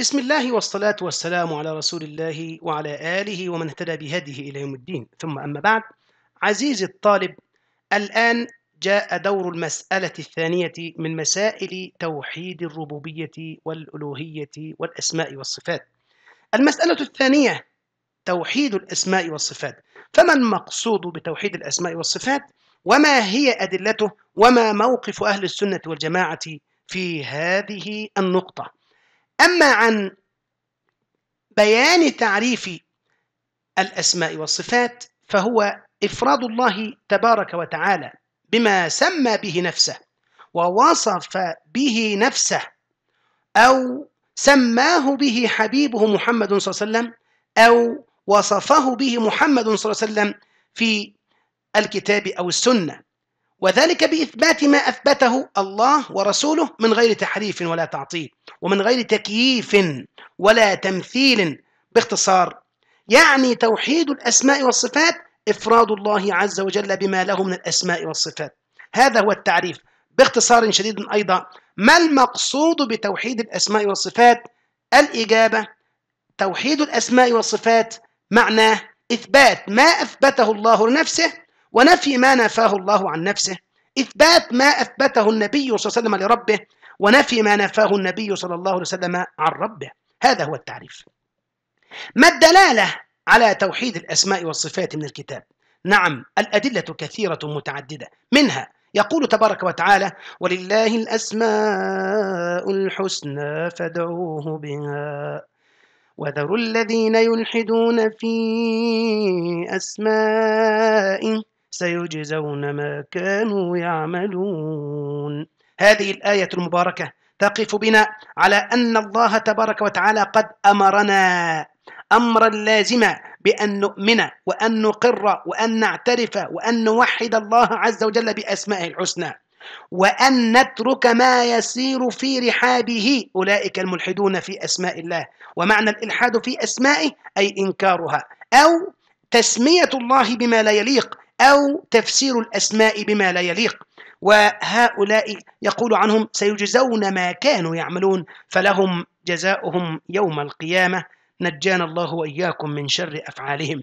بسم الله والصلاة والسلام على رسول الله وعلى آله ومن اهتدى بهديه إلى يوم الدين ثم أما بعد عزيزي الطالب الآن جاء دور المسألة الثانية من مسائل توحيد الربوبية والألوهية والأسماء والصفات المسألة الثانية توحيد الأسماء والصفات فما المقصود بتوحيد الأسماء والصفات وما هي أدلته وما موقف أهل السنة والجماعة في هذه النقطة أما عن بيان تعريف الأسماء والصفات فهو إفراد الله تبارك وتعالى بما سمى به نفسه ووصف به نفسه أو سماه به حبيبه محمد صلى الله عليه وسلم أو وصفه به محمد صلى الله عليه وسلم في الكتاب أو السنة وذلك بإثبات ما أثبته الله ورسوله من غير تحريف ولا تعطيل ومن غير تكييف ولا تمثيل باختصار يعني توحيد الأسماء والصفات إفراد الله عز وجل بما له من الأسماء والصفات هذا هو التعريف باختصار شديد أيضا ما المقصود بتوحيد الأسماء والصفات الإجابة توحيد الأسماء والصفات معناه إثبات ما أثبته الله لنفسه ونفي ما نفاه الله عن نفسه إثبات ما أثبته النبي صلى الله عليه وسلم لربه ونفي ما نفاه النبي صلى الله عليه وسلم عن ربه هذا هو التعريف ما الدلالة على توحيد الأسماء والصفات من الكتاب؟ نعم الأدلة كثيرة متعددة منها يقول تبارك وتعالى ولله الأسماء الحسنى فادعوه بها وذروا الذين يلحدون في أسمائه سيجزون ما كانوا يعملون هذه الآية المباركة تقف بنا على أن الله تبارك وتعالى قد أمرنا أمرا لازما بأن نؤمن وأن نقر وأن نعترف وأن نوحد الله عز وجل بأسمائه الحسنى وأن نترك ما يسير في رحابه أولئك الملحدون في أسماء الله ومعنى الإلحاد في أسمائه أي إنكارها أو تسمية الله بما لا يليق أو تفسير الأسماء بما لا يليق وهؤلاء يقول عنهم سيجزون ما كانوا يعملون فلهم جزاؤهم يوم القيامة نجانا الله وإياكم من شر أفعالهم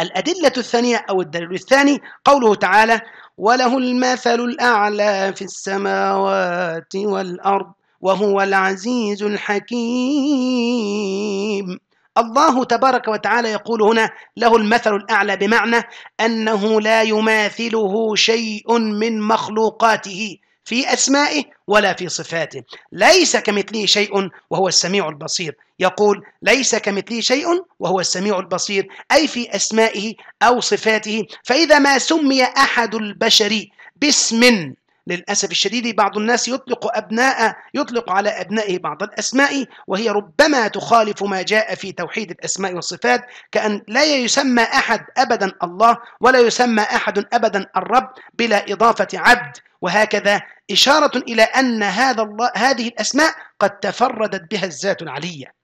الأدلة الثانية أو الدليل الثاني قوله تعالى وله المثل الأعلى في السماوات والأرض وهو العزيز الحكيم الله تبارك وتعالى يقول هنا له المثل الاعلى بمعنى انه لا يماثله شيء من مخلوقاته في اسمائه ولا في صفاته ليس كمثله شيء وهو السميع البصير يقول ليس كمثله شيء وهو السميع البصير اي في اسمائه او صفاته فاذا ما سمي احد البشر باسم للأسف الشديد بعض الناس يطلق أبناء يطلق على أبنائه بعض الأسماء وهي ربما تخالف ما جاء في توحيد الأسماء والصفات كأن لا يسمى أحد أبدا الله ولا يسمى أحد أبدا الرب بلا إضافة عبد وهكذا إشارة إلى أن هذا الله هذه الأسماء قد تفردت بها الذات العلية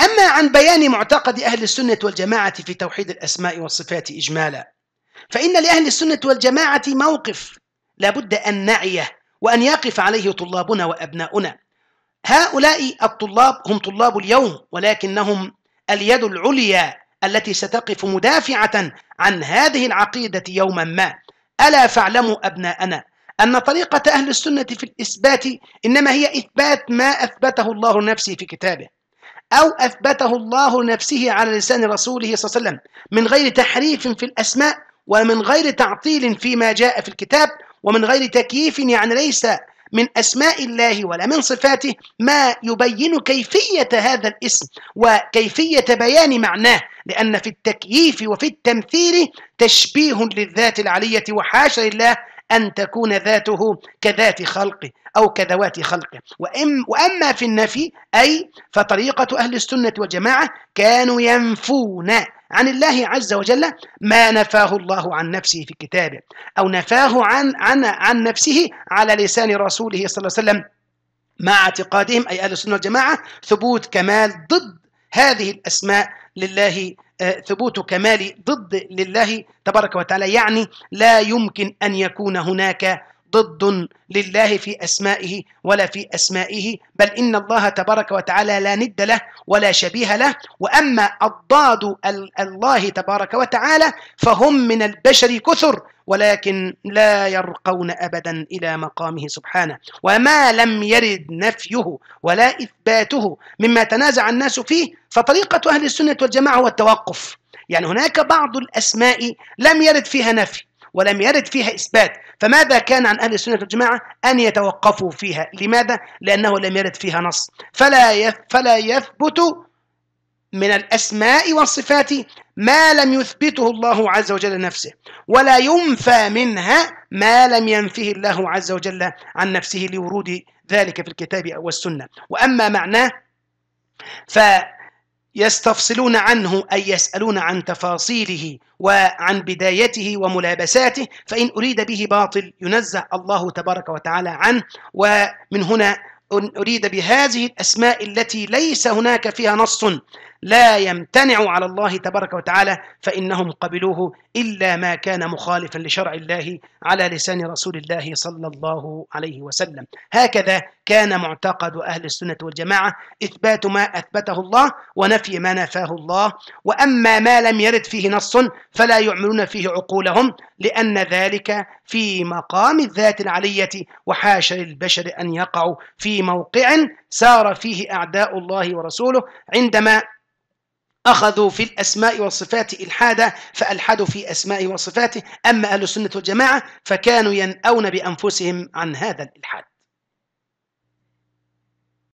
أما عن بيان معتقد أهل السنة والجماعة في توحيد الأسماء والصفات إجمالا فإن لأهل السنة والجماعة موقف لابد أن نعيه وأن يقف عليه طلابنا وأبناؤنا هؤلاء الطلاب هم طلاب اليوم ولكنهم اليد العليا التي ستقف مدافعة عن هذه العقيدة يوما ما ألا فاعلموا أبناءنا أن طريقة أهل السنة في الإثبات إنما هي إثبات ما أثبته الله نفسه في كتابه أو أثبته الله نفسه على لسان رسوله صلى الله عليه وسلم من غير تحريف في الأسماء ومن غير تعطيل فيما جاء في الكتاب ومن غير تكييف يعني ليس من أسماء الله ولا من صفاته ما يبين كيفية هذا الاسم وكيفية بيان معناه لأن في التكييف وفي التمثيل تشبيه للذات العلية وحاشا لله أن تكون ذاته كذات خلقه أو كذوات خلقه وإم وأما في النفي أي فطريقة أهل السنة والجماعة كانوا ينفون عن الله عز وجل ما نفاه الله عن نفسه في كتابه أو نفاه عن, عن, عن نفسه على لسان رسوله صلى الله عليه وسلم مع اعتقادهم أي أهل السنة والجماعة ثبوت كمال ضد هذه الأسماء لله آه، ثبوت كمال ضد لله تبارك وتعالى يعني لا يمكن أن يكون هناك ضد لله في أسمائه ولا في أسمائه بل إن الله تبارك وتعالى لا ند له ولا شبيه له وأما الضاد الله تبارك وتعالى فهم من البشر كثر ولكن لا يرقون أبدا إلى مقامه سبحانه وما لم يرد نفيه ولا إثباته مما تنازع الناس فيه فطريقة أهل السنة والجماعة هو التوقف يعني هناك بعض الأسماء لم يرد فيها نفي ولم يرد فيها إثبات فماذا كان عن أهل السنة والجماعة أن يتوقفوا فيها لماذا؟ لأنه لم يرد فيها نص فلا, يف فلا يثبت من الأسماء والصفات ما لم يثبته الله عز وجل نفسه ولا ينفى منها ما لم ينفه الله عز وجل عن نفسه لورود ذلك في الكتاب أو السنة وأما معناه ف يستفصلون عنه أي يسألون عن تفاصيله وعن بدايته وملابساته فإن أريد به باطل ينزه الله تبارك وتعالى عنه ومن هنا أريد بهذه الأسماء التي ليس هناك فيها نص لا يمتنع على الله تبارك وتعالى فإنهم قبلوه إلا ما كان مخالفا لشرع الله على لسان رسول الله صلى الله عليه وسلم هكذا كان معتقد أهل السنة والجماعة إثبات ما أثبته الله ونفي ما نفاه الله وأما ما لم يرد فيه نص فلا يعملون فيه عقولهم لأن ذلك في مقام الذات العلية وحاشا للبشر أن يقعوا في موقع سار فيه أعداء الله ورسوله عندما أخذوا في الأسماء والصفات إلحادا فألحدوا في أسمائه وصفاته أما أهل السنة والجماعة فكانوا ينأون بأنفسهم عن هذا الإلحاد